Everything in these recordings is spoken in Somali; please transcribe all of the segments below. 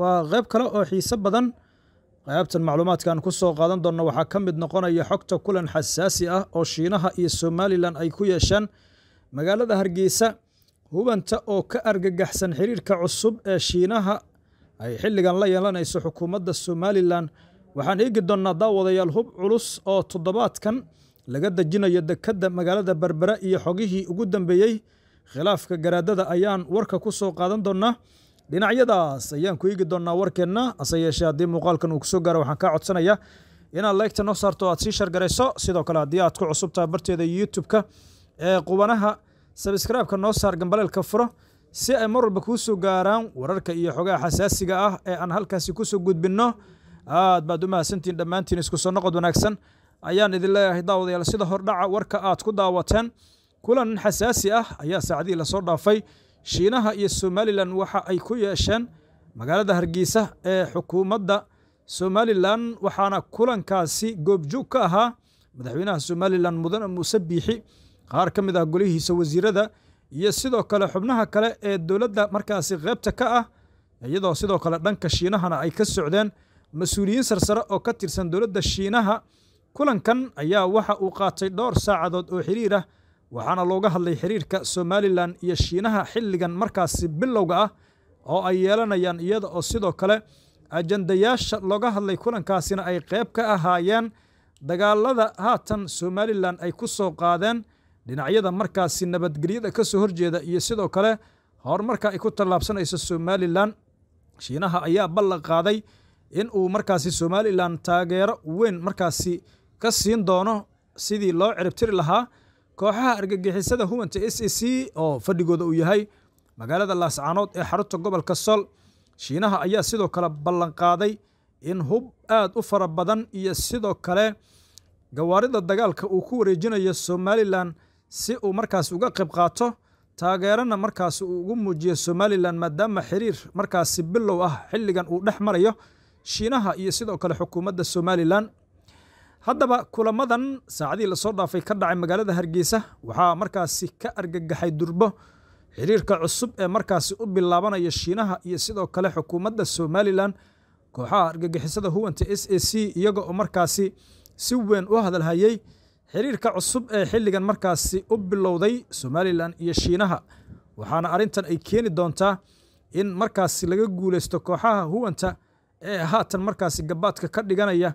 waa qayb kale oo xiise badan qaybtan macluumaadkan ku soo qaadan doonno waxaa ka mid noqonaya xogta kulan xasaasi ah oo shiinaha iyo somalilan ay ku yeesheen magaalada hargeysa hubanta oo ka argagaxsan xiriirka cusub ee shiinaha ay xilligan la yeelanayso xukuumadda somalilan waxaan eegi doonnaa daawadayaal hub culus oo toddobaadkan laga dejinayo dekedda magaalada berbera iyo xogihii ugu dambeeyey khilaafka garaadada ayaan warka ku soo qaadan doonnaa dhinacyadaas ayaan ku eegi doonaa warkeenna hase yeeshee haddii muuqaalkan uu kusoo gaaro waxaan kaa codsanayaa inaad laygta noo saarto aad sii shargarayso sidoo kale haddii aad ku cusubtaha barteeda youtube-ka ee qubanaha sabskraibka noo saar gambaleelka furo si ay mar walba kuu soo gaaraan wararka iyo xogaha xasaasiga ah ee aan halkaasi kusoo gudbinno aad baad u mahadsantiin dhammaantiin isku soo noqod wanaagsan ayaan idin leeyahay daawadayaal sida hordhaca warka aad ku daawateen kulan xasaasi ah ayaa saacadihii lasoo dhaafay shiinaha iyo somalilan waxa ay ku yeesheen magaalada hargeysa ee xukuumadda somalilan waxaana kulankaasi goobjoog ka ahaa madaxweynaha somalilan mudane muuse biixi qaar ka mid ah golihiisa wasiirada iyo sidoo kale xubnaha kale ee dowladda markaasi qaybta ka ah iyadoo sidoo kale dhanka shiinahana ay ka socdeen mas-uuliyiin sarsare oo ka tirsan dowladda shiinaha kulankan ayaa waxa uu qaatay dhowr saacadood oo xiriir ah waxaana looga hadlay xiriirka somalilan iyo shiinaha xilligan markaasi bilowga ah oo ay yeelanayaan iyada oo sidoo kale ajandayaasha looga hadlay kulankaasina ay qayb ka ahaayeen dagaalada haatan somalilan ay ku soo qaadeen dhinacyada markaasi nabadgelyada ka soo horjeeda iyo sidoo kale horumarka ay ku tallaabsanayso somalilan shiinaha ayaa ballan qaaday in uu markaasi somalilan taageero weyn markaasi ka siin doono sidii loo ciribtiri lahaa kooxaha argagixisada humanta s e c oo fadhigooda uu yahay magaalada laascaanood ee xarunta gobolka sool shiinaha ayaa sidoo kale ballanqaaday in hub aad u fara badan iyo sidoo kale gawaarida dagaalka uu ku wareejinayo somalilan si uu markaas uga qayb qaato taageerana markaas uu ugu muujiyo somalilan maadaama xiriir markaasi bilow ah xilligan uu dhex marayo shiinaha iyo sidoo kale xukuumadda somalilan haddaba kulamadan saacadihii lasoo dhaafay ka dhacay magaalada hargeysa waxaa markaasi ka argagaxay durbo xiriirka cusub ee markaasi u bilaabanaya shiinaha iyo sidoo kale xukuumadda somalilan kooxaha argagixisada huwanta s a c iyaga oo markaasi si weyn u hadalhayay xiriirka cusub ee xilligan markaasi u bilowday somalilan iyo shiinaha waxaana arrintan ay keeni doontaa in markaasi laga guulaysto kooxaha huwanta ee haatan markaasi gabaadka ka dhiganaya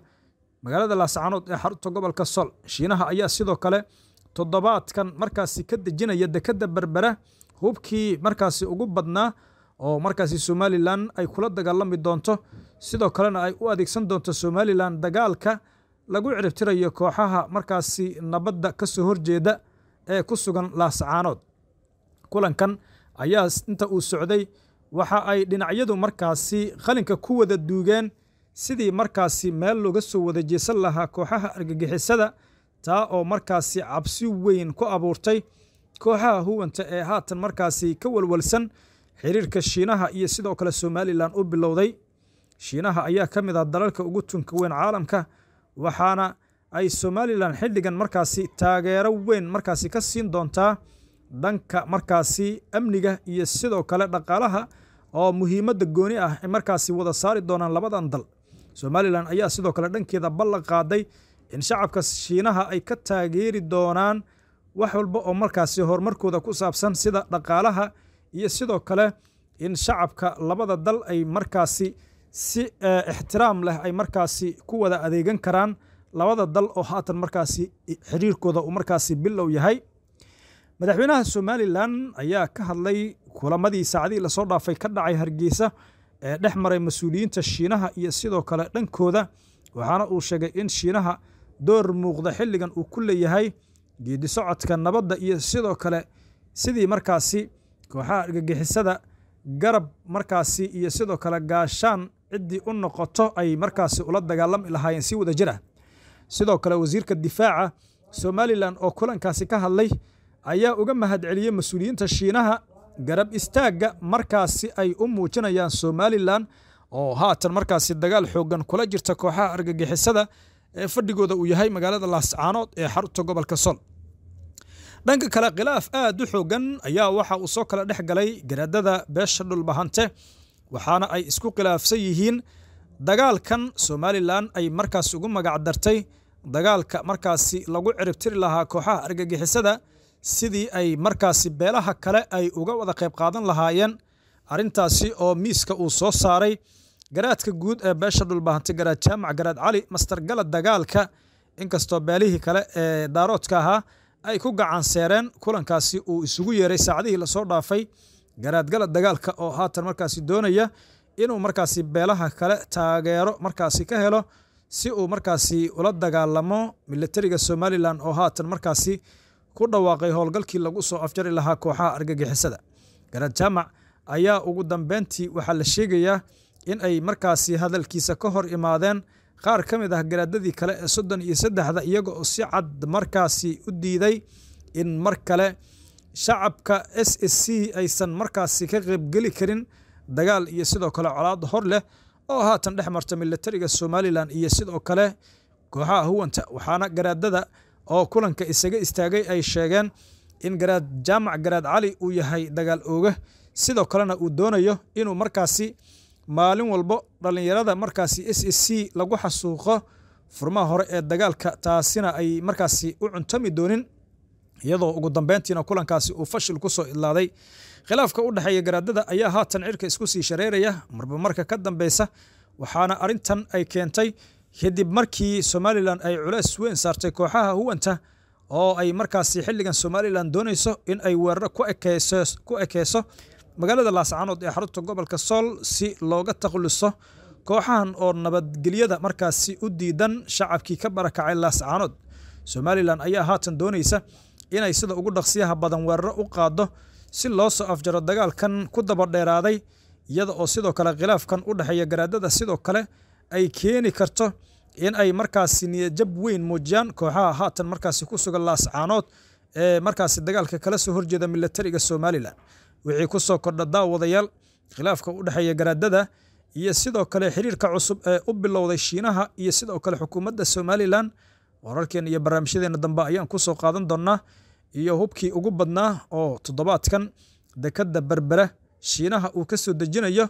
magaalada laascaanood ee xarunta gobolka sool shiinaha ayaa sidoo kale toddobaadkan markaasi ka dejinaya dekedda berbera hubkii markaasi ugu badnaa oo markaasi somalilan ay kula dagaalami doonto sidoo kalena ay u adeegsan doonto somalilan dagaalka lagu ciribtirayo kooxaha markaasi nabadda ka soo horjeeda ee ku sugan laascaanood kulankan ayaa inta uu socday waxa ay dhinacyadu markaasi qalinka ku wada duugeen sidii markaasi meel looga soo wada jeesan lahaa kooxaha argagixisada taa oo markaasi cabsi weyn ku abuurtay kooxaha huwanta ee haatan markaasi ka walwalsan xiriirka shiinaha iyo sidoo kale somalilan u bilowday shiinaha ayaa ka mid ah dalalka ugu tunka weyn caalamka waxaana ay somalilan xilligan markaasi taageero weyn markaasi ka siin doontaa dhanka markaasi amniga iyo sidoo kale dhaqaalaha oo muhiimadda gooni ah markaasi wada saari doonaan labadan dal somalilan ayaa sidoo kale dhankeeda ballan qaaday in shacabka shiinaha ay ka taageeri doonaan wax walba oo markaasi horumarkooda ku saabsan sida dhaqaalaha iyo sidoo kale in shacabka labada dal ay markaasi si eh, ixtiraam leh ay markaasi ku wada adeegan karaan labada dal oo haatan markaasi xiriirkooda uu markaasi bilow yahay madaxweynaha somalilan ayaa ka hadlay kulamadii saacadihii lasoo dhaafay ka dhacay hargeysa ee dhex maray mas-uuliyiinta shiinaha iyo sidoo kale dhankooda waxaana uu sheegay in shiinaha door muuqda xilligan uu ku leeyahay geedi socodka nabadda iyo sidoo kale sidii markaasi kooxaha argagixisada garab markaasi iyo sidoo kale gaashaan ciddii u noqoto ay markaasi ula dagaalami lahaayeen si wada jira sidoo kale wasiirka difaaca somalilan oo kulankaasi ka hadlay ayaa uga mahadceliyey mas-uuliyiinta shiinaha garab istaagga markaasi ay u muujinayaan somalilan oo haatan markaasi dagaal xoogan kula jirta kooxaha argagixisada ee fadhigooda uu yahay magaalada laascaanood ee xarunta gobolka sol dhanka kale khilaaf aad u xoogan ayaa waxa uu soo kala dhex galay garaadada beesha dhulbahante waxaana ay isku khilaafsan yihiin dagaalkan somalilan ay markaas ugu magacdartay dagaalka markaasi lagu ciribtiri lahaa kooxaha argagixisada sidii ay markaasi beelaha kale ay uga wada qayb qaadan lahaayeen arrintaasi oo miiska uu soo saaray garaadka guud ee beesha dhulbahantay garaad jaamac garaad cali mastar dagaalka inkastoo beelihii kale ee daaroodka ahaa ay ku gacanseereen kulankaasi uu isugu yeeray saacadihii lasoo dhaafay garaadgala dagaalka oo haatan markaasi doonaya inuu markaasi beelaha kale taageero markaasi ka helo si uu markaasi ula dagaalamo milatariga somalilan oo haatan markaasi ku dhawaaqay howlgalkii lagu soo afjari lahaa kooxaha argagixisada garad jaamac ayaa ugu dambeyntii waxaa la sheegayaa in ay markaasi hadalkiisa ka hor imaadeen qaar ka mid ah garaadadii kale ee soddon iyo saddexda iyaga oo si cad markaasi u diiday in mar kale shacabka s s c aysan markaasi ka qaybgeli karin dagaal iyo sidoo kale colaad hor leh oo haatan dhex marta milatariga somalilan iyo sidoo kale kooxaha huwanta waxaana garaadada oo kulanka isaga istaagay ay sheegeen in garaad jaamac garaad cali uu yahay dagaal ooga sidoo kalena uu doonayo inuu markaasi maalin walbo dhallinyarada markaasi s s c lagu xasuuqo furmaha hore ee dagaalka taasina ay markaasi u cuntami doonin iyadoo ugu dambeyntiina kulankaasi uu fashil ku soo idlaaday khilaafka u dhexeeya garaadada ayaa haatan cirka isku sii shareeraya marba marka ka dambeysa waxaana arrintan ay keentay kadib markii somalilan ay culeys weyn saartay kooxaha huwanta oo ay markaasi xilligan somalilan doonayso in ay weeraro ku ekeyso magaalada laascaanood ee xarunta gobolka sool si looga takluso kooxahan oo nabadgelyada markaasi u diidan shacabkii ka barakacay laascaanood somalilan ayaa haatan doonaysa inay sida ugu dhaqsiyaha badan weeraro u qaado si loo soo afjaro dagaalkan ku daba dheeraaday iyada oo sidoo kale khilaafkan u dhexeeya garaadada sidoo kale ay keeni karto in ay markaasi niyajab weyn muujiyaan kooxaha haatan markaasi ku sugan laascaanood ee markaasi dagaalka kala soo horjeeda milatariga somalilan wixii ku soo kordha daawadayaal khilaafka u dhexeeya garaadada iyo sidoo kale xiriirka cusub ee u bilowday shiinaha iyo sidoo kale xukuumadda somalilan wararkeena iyo barnaamijyadeena dambe ayaan kusoo qaadan doonaa iyo hubkii ugu badnaa oo toddobaadkan dekadda berbera shiinaha uu ka soo dejinayo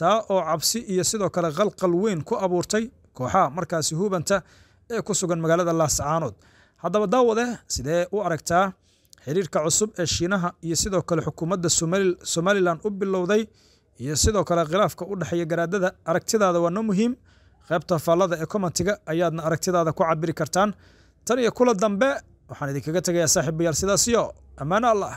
taa oo cabsi iyo sidoo kale qalqal weyn ku abuurtay kooxaha markaasi hubanta ee ku sugan magaalada laascaanood haddaba daawade sidee u aragtaa xiriirka cusub ee shiinaha iyo sidoo kale xukuumadda somalilan u bilowday iyo sidoo kale khilaafka u dhexeeya garaadada aragtidaada waa noo muhiim qaybta faallada ee commentiga ayaadna aragtidaada ku cabiri kartaan tan iyo kula dambe waxaan idinkaga tegayaa saaxiibayaal sidaasiyo ammaano allah